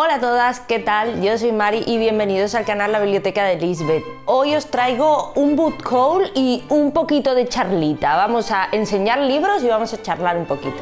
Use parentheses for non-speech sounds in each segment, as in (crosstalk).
Hola a todas, ¿qué tal? Yo soy Mari y bienvenidos al canal La Biblioteca de Lisbeth. Hoy os traigo un book haul y un poquito de charlita. Vamos a enseñar libros y vamos a charlar un poquito.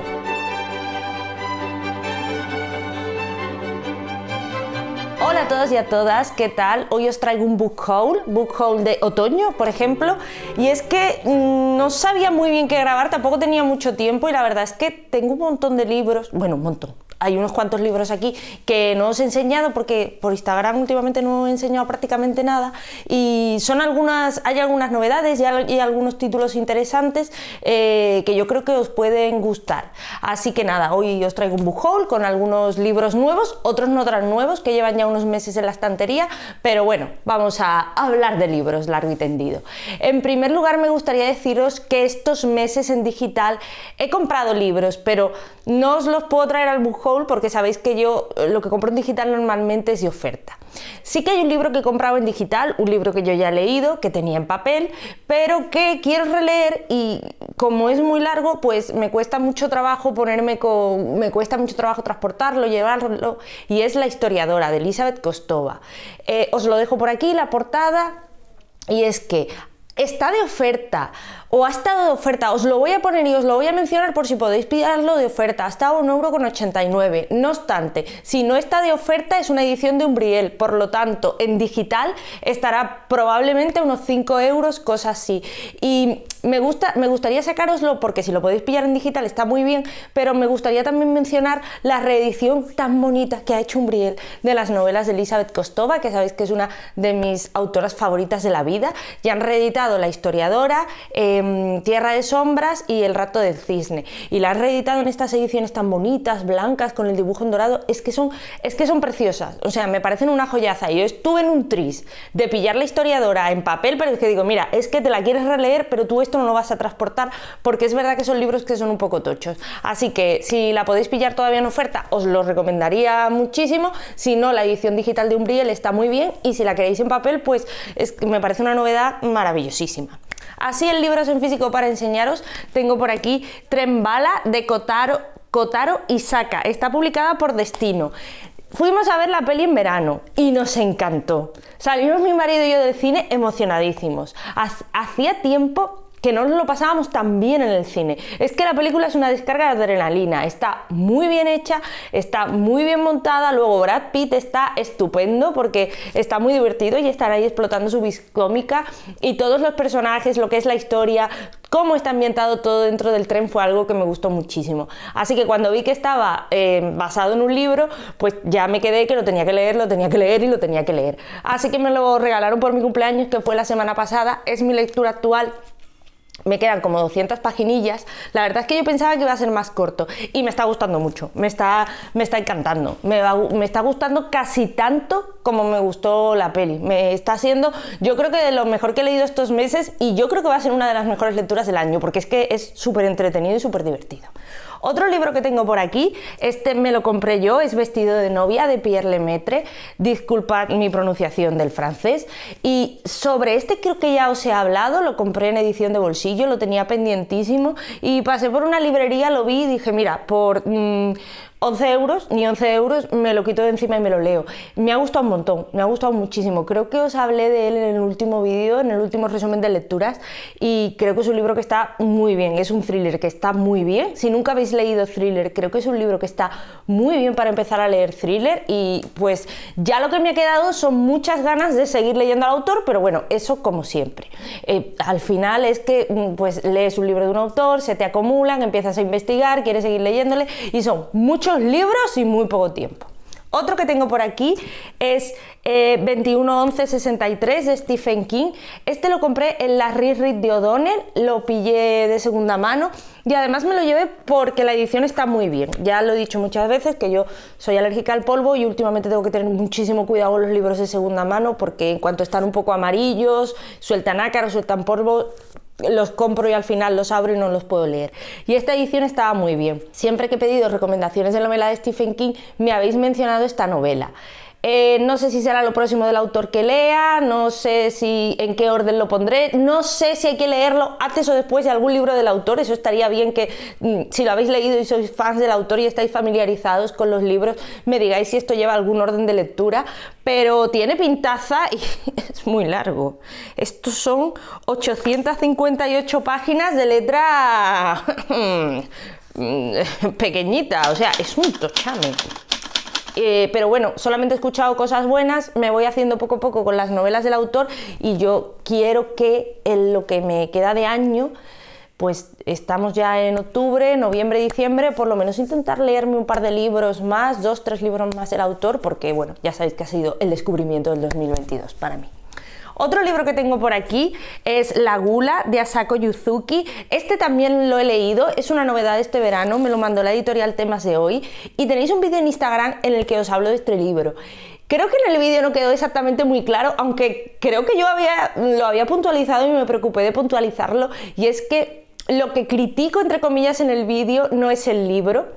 Hola a todos y a todas, ¿qué tal? Hoy os traigo un book haul, book haul de otoño, por ejemplo, y es que mm, no sabía muy bien qué grabar, tampoco tenía mucho tiempo y la verdad es que tengo un montón de libros, bueno, un montón, hay unos cuantos libros aquí que no os he enseñado porque por Instagram últimamente no he enseñado prácticamente nada y son algunas, hay algunas novedades y algunos títulos interesantes eh, que yo creo que os pueden gustar. Así que nada, hoy os traigo un book haul con algunos libros nuevos, otros no tan nuevos que llevan ya unos meses en la estantería, pero bueno, vamos a hablar de libros largo y tendido. En primer lugar me gustaría deciros que estos meses en digital he comprado libros, pero no os los puedo traer al book porque sabéis que yo eh, lo que compro en digital normalmente es de oferta. Sí que hay un libro que he comprado en digital, un libro que yo ya he leído, que tenía en papel, pero que quiero releer y como es muy largo, pues me cuesta mucho trabajo ponerme con... me cuesta mucho trabajo transportarlo, llevarlo, y es La historiadora de Elizabeth Costova eh, os lo dejo por aquí, la portada, y es que está de oferta o ha estado de oferta, os lo voy a poner y os lo voy a mencionar por si podéis pillarlo de oferta, ha estado 1,89€. No obstante, si no está de oferta es una edición de Umbriel, por lo tanto, en digital estará probablemente unos 5 euros, cosas así. Y me, gusta, me gustaría sacaroslo porque si lo podéis pillar en digital está muy bien, pero me gustaría también mencionar la reedición tan bonita que ha hecho Umbriel de las novelas de Elizabeth Kostova, que sabéis que es una de mis autoras favoritas de la vida, ya han reeditado la historiadora, em, Tierra de Sombras y El rato del cisne. Y la han reeditado en estas ediciones tan bonitas, blancas, con el dibujo en dorado. Es que son, es que son preciosas. O sea, me parecen una joyaza. Yo estuve en un tris de pillar la historiadora en papel, pero es que digo, mira, es que te la quieres releer, pero tú esto no lo vas a transportar porque es verdad que son libros que son un poco tochos. Así que si la podéis pillar todavía en oferta, os lo recomendaría muchísimo. Si no, la edición digital de Umbriel está muy bien y si la queréis en papel, pues me parece una novedad maravillosa. Así el libro es en físico para enseñaros. Tengo por aquí Trembala de Kotaro, Kotaro Isaka. Está publicada por Destino. Fuimos a ver la peli en verano y nos encantó. Salimos mi marido y yo del cine emocionadísimos. Hacía tiempo que no nos lo pasábamos tan bien en el cine. Es que la película es una descarga de adrenalina, está muy bien hecha, está muy bien montada, luego Brad Pitt está estupendo porque está muy divertido y están ahí explotando su cómica y todos los personajes, lo que es la historia, cómo está ambientado todo dentro del tren fue algo que me gustó muchísimo. Así que cuando vi que estaba eh, basado en un libro, pues ya me quedé que lo tenía que leer, lo tenía que leer y lo tenía que leer. Así que me lo regalaron por mi cumpleaños, que fue la semana pasada, es mi lectura actual, me quedan como 200 paginillas. La verdad es que yo pensaba que iba a ser más corto y me está gustando mucho, me está, me está encantando, me, está gustando casi tanto como me gustó la peli. Me está haciendo, yo creo que de lo mejor que he leído estos meses y yo creo que va a ser una de las mejores lecturas del año porque es que es súper entretenido y súper divertido. Otro libro que tengo por aquí, este me lo compré yo, es Vestido de novia de Pierre Lemaitre, disculpad mi pronunciación del francés, y sobre este creo que ya os he hablado, lo compré en edición de bolsillo, lo tenía pendientísimo y pasé por una librería, lo vi y dije, mira, por... Mm, 11 euros, ni 11 euros, me lo quito de encima y me lo leo. Me ha gustado un montón, me ha gustado muchísimo. Creo que os hablé de él en el último vídeo, en el último resumen de lecturas, y creo que es un libro que está muy bien, es un thriller que está muy bien. Si nunca habéis leído thriller, creo que es un libro que está muy bien para empezar a leer thriller, y pues ya lo que me ha quedado son muchas ganas de seguir leyendo al autor, pero bueno, eso como siempre. Eh, al final es que mm, pues lees un libro de un autor, se te acumulan, empiezas a investigar, quieres seguir leyéndole, y son muchos libros y muy poco tiempo. Otro que tengo por aquí es eh, 211163 de Stephen King. Este lo compré en la Reed de O'Donnell, lo pillé de segunda mano y además me lo llevé porque la edición está muy bien. Ya lo he dicho muchas veces que yo soy alérgica al polvo y últimamente tengo que tener muchísimo cuidado con los libros de segunda mano porque en cuanto están un poco amarillos, sueltan ácaros, sueltan polvo, los compro y al final los abro y no los puedo leer. Y esta edición estaba muy bien. Siempre que he pedido recomendaciones de novela de Stephen King, me habéis mencionado esta novela. Eh, no sé si será lo próximo del autor que lea, no sé si en qué orden lo pondré, no sé si hay que leerlo antes o después de algún libro del autor, eso estaría bien que mm, si lo habéis leído y sois fans del autor y estáis familiarizados con los libros, me digáis si esto lleva algún orden de lectura, pero tiene pintaza y (laughs) es muy largo. Estos son 858 páginas de letra (laughs) mm, pequeñita, o sea, es un tochame. Eh, pero bueno, solamente he escuchado cosas buenas, me voy haciendo poco a poco con las novelas del autor y yo quiero que en lo que me queda de año pues estamos ya en octubre, noviembre, diciembre, por lo menos intentar leerme un par de libros más, dos, tres libros más del autor, porque bueno, ya sabéis que ha sido el descubrimiento del 2022 para mí. Otro libro que tengo por aquí es La Gula de Asako Yuzuki. Este también lo he leído, es una novedad de este verano, me lo mandó la editorial Temas de hoy. Y tenéis un vídeo en Instagram en el que os hablo de este libro. Creo que en el vídeo no quedó exactamente muy claro, aunque creo que yo lo había puntualizado y me preocupé de puntualizarlo. Y es que lo que critico, entre comillas, en el vídeo no es el libro,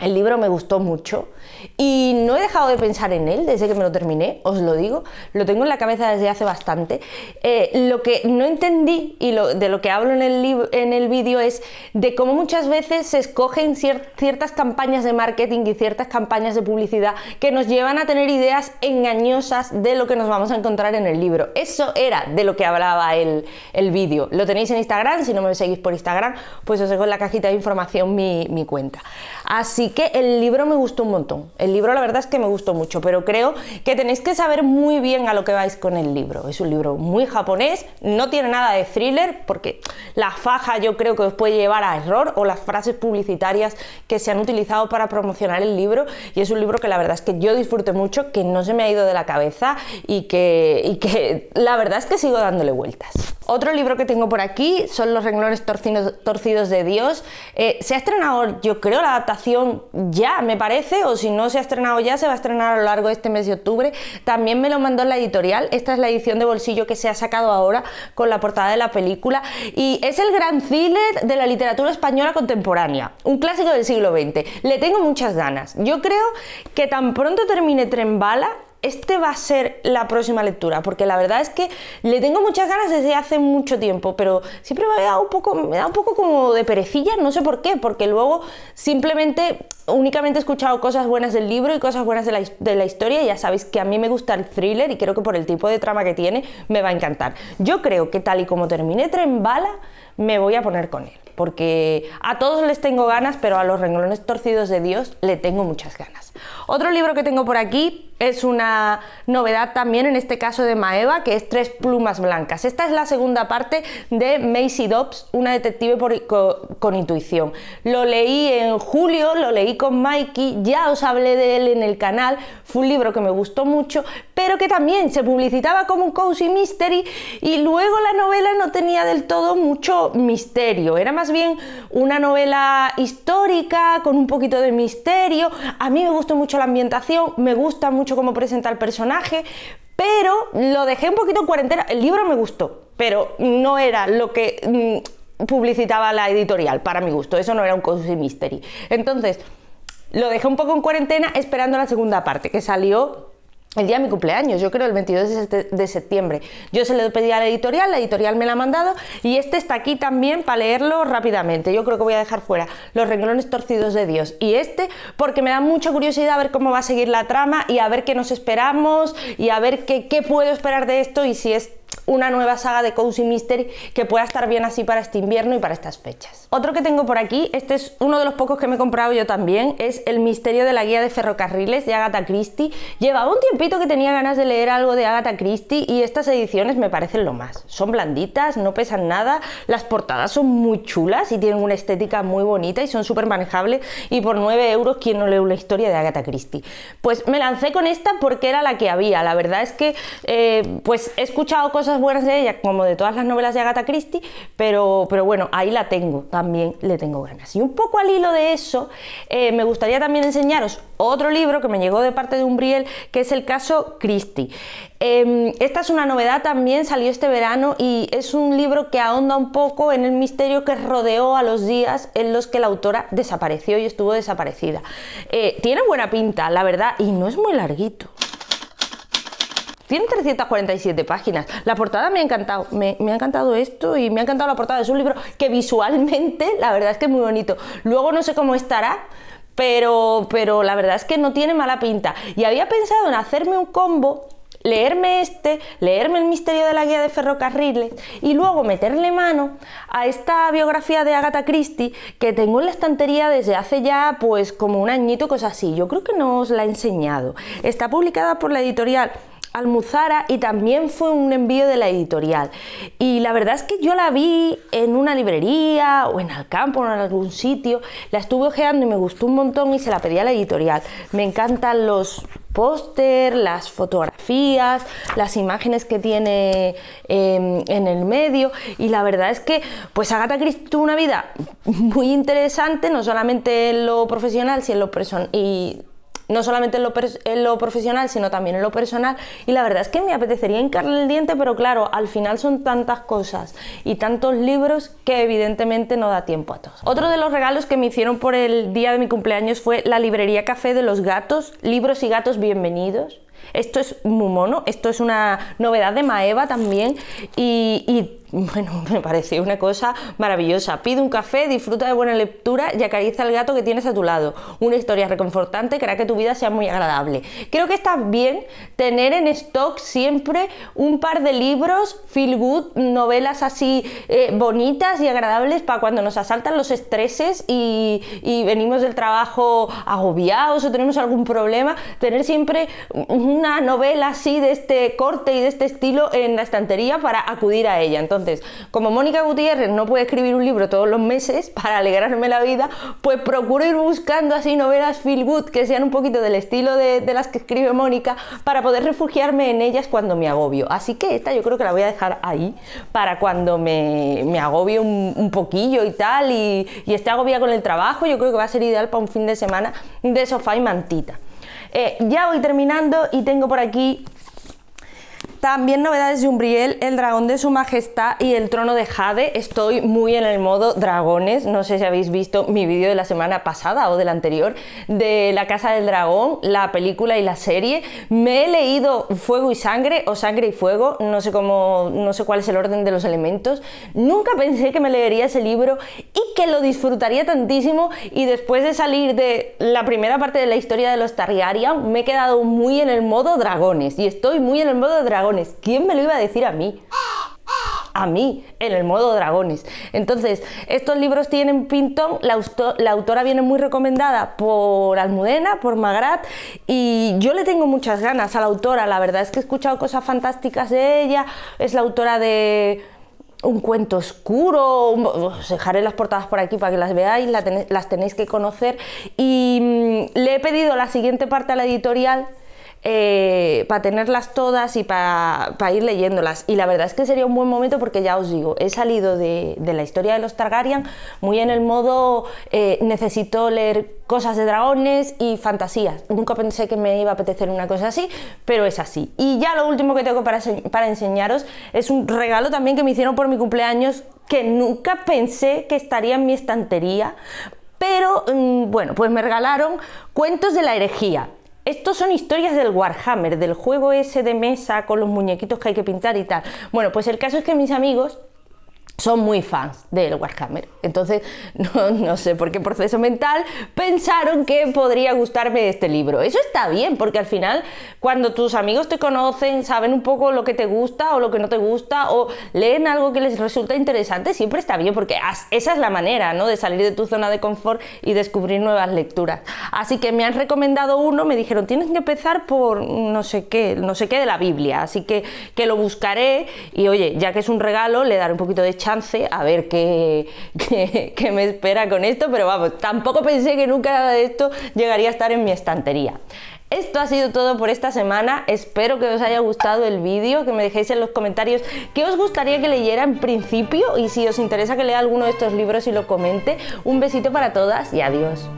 el libro me gustó mucho y no he dejado de pensar en él desde que me lo terminé, os lo digo, lo tengo en la cabeza desde hace bastante. Eh, lo que no entendí y lo, de lo que hablo en el, en el vídeo es de cómo muchas veces se escogen ciertas campañas de marketing y ciertas campañas de publicidad que nos llevan a tener ideas engañosas de lo que nos vamos a encontrar en el libro. Eso era de lo que hablaba el, el vídeo. Lo tenéis en Instagram, si no me seguís por Instagram, pues os dejo en la cajita de información mi, cuenta. Así que el libro me gustó un montón. El libro la verdad es que me gustó mucho, pero creo que tenéis que saber muy bien a lo que vais con el libro. Es un libro muy japonés, no tiene nada de thriller porque la faja yo creo que os puede llevar a error o las frases publicitarias que se han utilizado para promocionar el libro y es un libro que la verdad es que yo disfruté mucho, que no se me ha ido de la cabeza y que, y que la verdad es que sigo dándole vueltas. Otro libro que tengo por aquí son Los renglones torcidos de Dios. Eh, se ha estrenado, yo creo, la adaptación ya, me parece, o si no se ha estrenado ya, se va a estrenar a lo largo de este mes de octubre. También me lo mandó la editorial. Esta es la edición de bolsillo que se ha sacado ahora con la portada de la película. Y es el gran thriller de la literatura española contemporánea, un clásico del siglo XX. Le tengo muchas ganas. Yo creo que tan pronto termine Trembala este va a ser la próxima lectura, porque la verdad es que le tengo muchas ganas desde hace mucho tiempo, pero siempre me da un poco, me da un poco como de perecilla, no sé por qué, porque luego simplemente únicamente he escuchado cosas buenas del libro y cosas buenas de la, historia, y ya sabéis que a mí me gusta el thriller y creo que por el tipo de trama que tiene me va a encantar. Yo creo que tal y como terminé Tren Bala, me voy a poner con él, porque a todos les tengo ganas, pero a los renglones torcidos de Dios le tengo muchas ganas. Otro libro que tengo por aquí es una novedad también, en este caso de Maeva, que es Tres plumas blancas. Esta es la segunda parte de Maisie Dobbs, una detective con, intuición. Lo leí en julio, lo leí con Mikey, ya os hablé de él en el canal, fue un libro que me gustó mucho, pero que también se publicitaba como un cozy mystery y luego la novela no tenía del todo mucho misterio, era más bien una novela histórica con un poquito de misterio. A mí me gustó mucho la ambientación, me gusta mucho cómo presenta el personaje, pero lo dejé un poquito en cuarentena. El libro me gustó, pero no era lo que mm, publicitaba la editorial, para mi gusto. Eso no era un cozy mystery. Entonces, lo dejé un poco en cuarentena esperando la segunda parte, que salió el día de mi cumpleaños, yo creo el 22 de septiembre. Yo se lo pedí a la editorial, la editorial me la ha mandado y este está aquí también para leerlo rápidamente. Yo creo que voy a dejar fuera los renglones torcidos de Dios y este porque me da mucha curiosidad a ver cómo va a seguir la trama y a ver qué nos esperamos y a ver qué, qué puedo esperar de esto y si es una nueva saga de Cozy Mystery que pueda estar bien así para este invierno y para estas fechas. Otro que tengo por aquí, este es uno de los pocos que me he comprado yo también, es El misterio de la guía de ferrocarriles de Agatha Christie. Llevaba un tiempito que tenía ganas de leer algo de Agatha Christie y estas ediciones me parecen lo más. Son blanditas, no pesan nada, las portadas son muy chulas y tienen una estética muy bonita y son súper manejables y por 9 euros ¿quién no lee una historia de Agatha Christie. Pues me lancé con esta porque era la que había, la verdad es que eh, pues he escuchado con cosas buenas de ella, como de todas las novelas de Agatha Christie, pero, pero bueno, ahí la tengo, también le tengo ganas. Y un poco al hilo de eso, eh, me gustaría también enseñaros otro libro que me llegó de parte de Umbriel, que es el caso Christie. Em, esta es una novedad también, salió este verano y es un libro que ahonda un poco en el misterio que rodeó a los días en los que la autora desapareció y estuvo desaparecida. Eh, tiene buena pinta, la verdad, y no es muy larguito. Tiene 347 páginas. La portada me ha encantado. Me, ha encantado esto y me ha encantado la portada. Es un libro que visualmente, la verdad es que es muy bonito. Luego no sé cómo estará. Pero, pero la verdad es que no tiene mala pinta. Y había pensado en hacerme un combo leerme este, leerme el misterio de la guía de ferrocarriles y luego meterle mano a esta biografía de Agatha Christie que tengo en la estantería desde hace ya pues como un añito, cosa así. Yo creo que no os la he enseñado. Está publicada por la editorial Almuzara y también fue un envío de la editorial. Y la verdad es que yo la vi en una librería o en el campo o en algún sitio, la estuve ojeando y me gustó un montón y se la pedí a la editorial. Me encantan los póster, las fotografías, las imágenes que tiene em, en el medio y la verdad es que pues Agatha Christie tuvo una vida muy interesante, no solamente en lo profesional sino en lo personal no solamente en lo, profesional, sino también en lo personal. Y la verdad es que me apetecería hincarle el diente, pero claro, al final son tantas cosas y tantos libros que evidentemente no da tiempo a todos. Otro de los regalos que me hicieron por el día de mi cumpleaños fue la librería Café de los Gatos, libros y gatos bienvenidos. Esto es muy mono, esto es una novedad de Maeva también y, bueno, (laughs) me parece una cosa maravillosa. Pide un café, disfruta de buena lectura y acaricia al gato que tienes a tu lado. Una historia reconfortante que hará que tu vida sea muy agradable. Creo que está bien tener en stock siempre un par de libros, feel good, novelas así eh, bonitas y agradables para cuando nos asaltan los estreses y, y venimos del trabajo agobiados o tenemos algún problema, tener siempre un una novela así de este corte y de este estilo en la estantería para acudir a ella. Entonces, como Mónica Gutiérrez no puede escribir un libro todos los meses (laughs) para alegrarme la vida, pues procuro ir buscando así novelas feel good que sean un poquito del estilo de, las que escribe Mónica para poder refugiarme en ellas cuando me agobio. Así que esta yo creo que la voy a dejar ahí para cuando me, me agobie un, poquillo y tal y, y esté agobiada con el trabajo. Yo creo que va a ser ideal para un fin de semana de sofá y mantita. Eh, ya voy terminando y tengo por aquí también novedades de Umbriel, el dragón de su majestad y el trono de Jade. Estoy muy en el modo dragones. No sé si habéis visto mi vídeo de la semana pasada o del anterior de La Casa del Dragón, la película y la serie. Me he leído Fuego y Sangre o Sangre y Fuego. No sé cómo, no sé cuál es el orden de los elementos. Nunca pensé que me leería ese libro y que lo disfrutaría tantísimo. Y después de salir de la primera parte de la historia de los Targaryen, me he quedado muy en el modo dragones y estoy muy en el modo dragones ¿Quién me lo iba a decir a mí? a mí en el modo dragones. Entonces, estos libros tienen pintón, la, autora viene muy recomendada por Almudena, por Magrat, y yo le tengo muchas ganas a la autora, la verdad es que he escuchado cosas fantásticas de ella, es la autora de un cuento oscuro, os dejaré las portadas por aquí para que las veáis, las tenéis que conocer, y mm, le he pedido la siguiente parte a la editorial eh, para tenerlas todas y para, ir leyéndolas. Y la verdad es que sería un buen momento porque ya os digo, he salido de, la historia de los Targaryen muy en el modo eh, necesito leer cosas de dragones y fantasías. Nunca pensé que me iba a apetecer una cosa así, pero es así. Y ya lo último que tengo para, para enseñaros es un regalo también que me hicieron por mi cumpleaños que nunca pensé que estaría en mi estantería, pero mm, bueno, pues me regalaron Cuentos de la herejía. Estos son historias del Warhammer, del juego ese de mesa con los muñequitos que hay que pintar y tal. Bueno, pues el caso es que mis amigos son muy fans del Warhammer. Entonces, (laughs) no, sé por qué proceso mental pensaron que podría gustarme este libro. Eso está bien, porque al final, cuando tus amigos te conocen, saben un poco lo que te gusta o lo que no te gusta, o leen algo que les resulta interesante, siempre está bien, porque esa es la manera, ¿no? De salir de tu zona de confort y descubrir nuevas lecturas. Así que me han recomendado uno, me dijeron, tienes que empezar por no sé qué, no sé qué de la Biblia. Así que, que lo buscaré y oye, ya que es un regalo, le daré un poquito de chat a ver qué, qué, me espera con esto, pero vamos, tampoco pensé que nunca nada de esto llegaría a estar en mi estantería. Esto ha sido todo por esta semana, espero que os haya gustado el vídeo, que me dejéis en los comentarios qué os gustaría que leyera en principio y si os interesa que lea alguno de estos libros y lo comente. Un besito para todas y adiós.